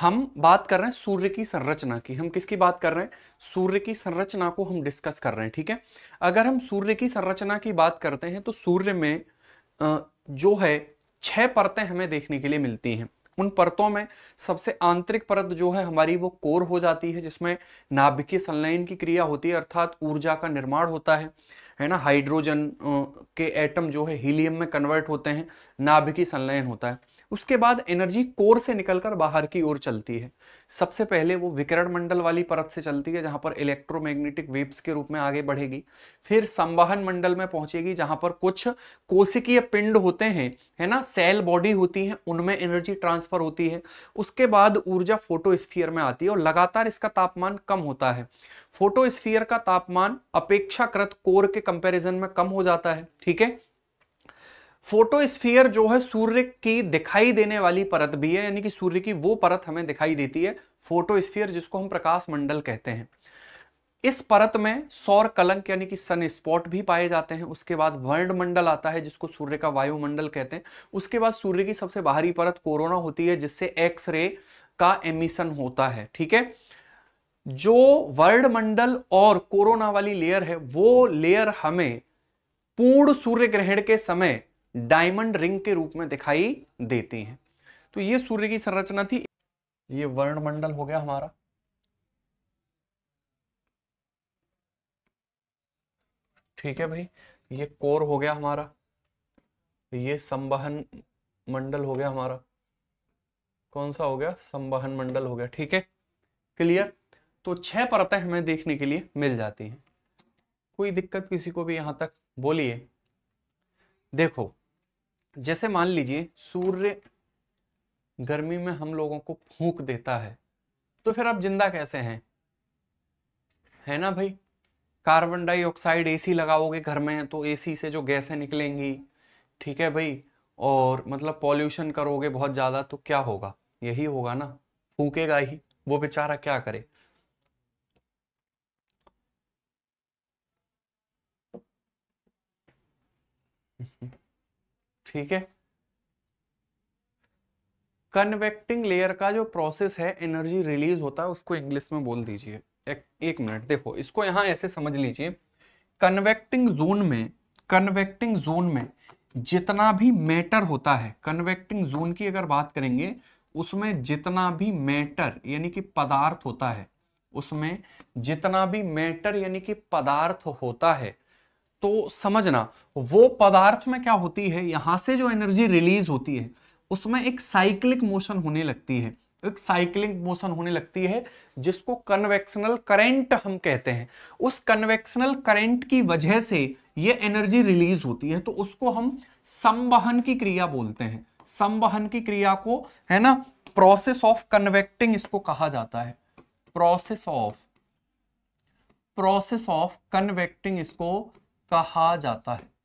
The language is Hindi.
हम बात कर रहे हैं सूर्य की संरचना की हम किसकी बात कर रहे हैं सूर्य की संरचना को हम डिस्कस कर रहे हैं ठीक है अगर हम सूर्य की संरचना की बात करते हैं तो सूर्य में जो है छह परतें हमें देखने के लिए मिलती हैं उन परतों में सबसे आंतरिक परत जो है हमारी वो कोर हो जाती है जिसमें नाभिकीय संलयन की क्रिया होती है अर्थात ऊर्जा का निर्माण होता है है ना हाइड्रोजन के एटम जो है हीलियम में कन्वर्ट होते हैं नाभिकीय संलयन होता है उसके बाद एनर्जी कोर से निकलकर बाहर की ओर चलती है सबसे पहले वो विकरण मंडल वाली परत से चलती है जहां पर इलेक्ट्रोमैग्नेटिक वेव्स के रूप में आगे बढ़ेगी फिर संवाहन मंडल में पहुंचेगी जहां पर कुछ कोशिकीय पिंड होते हैं है ना सेल बॉडी होती है उनमें एनर्जी ट्रांसफर होती है उसके बाद ऊर्जा फोटोस्फियर में आती है और लगातार इसका तापमान कम होता है फोटोस्फियर का तापमान अपेक्षाकृत कोर के कंपेरिजन में कम हो जाता है ठीक है फोटोस्फीयर जो है सूर्य की दिखाई देने वाली परत भी है यानी कि सूर्य की वो परत हमें दिखाई देती है फोटोस्फीयर जिसको हम प्रकाश मंडल कहते हैं इस परत में सौर कलंक यानी कि सन स्पॉट भी पाए जाते हैं उसके बाद वर्ण मंडल आता है जिसको सूर्य का वायुमंडल कहते हैं उसके बाद सूर्य की सबसे बाहरी परत कोरोना होती है जिससे एक्सरे का एमिशन होता है ठीक है जो वर्ण मंडल और कोरोना वाली लेयर है वो लेयर हमें पूर्ण सूर्य ग्रहण के समय डायमंड रिंग के रूप में दिखाई देते हैं तो ये सूर्य की संरचना थी ये वर्णमंडल हो गया हमारा ठीक है भाई ये कोर हो गया हमारा ये संवहन मंडल हो गया हमारा कौन सा हो गया संवहन मंडल हो गया ठीक है क्लियर तो छह परतें हमें देखने के लिए मिल जाती हैं कोई दिक्कत किसी को भी यहां तक बोलिए देखो जैसे मान लीजिए सूर्य गर्मी में हम लोगों को फूक देता है तो फिर आप जिंदा कैसे हैं है ना भाई कार्बन डाइऑक्साइड एसी लगाओगे घर में तो एसी से जो गैसें निकलेंगी ठीक है भाई और मतलब पॉल्यूशन करोगे बहुत ज़्यादा तो क्या होगा यही होगा ना फूकेगा ही वो बेचारा क्या करे ठीक है कन्वेक्टिंग लेयर का जो प्रोसेस है एनर्जी रिलीज होता है उसको इंग्लिश में बोल दीजिए एक, एक मिनट देखो इसको यहां ऐसे समझ लीजिए कन्वेक्टिंग जोन में कन्वेक्टिंग जोन में जितना भी मैटर होता है कन्वेक्टिंग जोन की अगर बात करेंगे उसमें जितना भी मैटर यानी कि पदार्थ होता है उसमें जितना भी मैटर यानी कि पदार्थ होता है तो समझना वो पदार्थ में क्या होती है यहां से जो एनर्जी रिलीज होती है उसमें एक साइक्लिक मोशन होने लगती है एक साइक्लिक मोशन होने लगती है जिसको कन्वेक्शनल करंट हम कहते हैं उस कन्वेक्शनल करंट की वजह से ये एनर्जी रिलीज होती है तो उसको हम संवहन की क्रिया बोलते हैं संवहन की क्रिया को है ना प्रोसेस ऑफ कन्वेक्टिंग इसको कहा जाता है process of process of convecting इसको कहा जाता है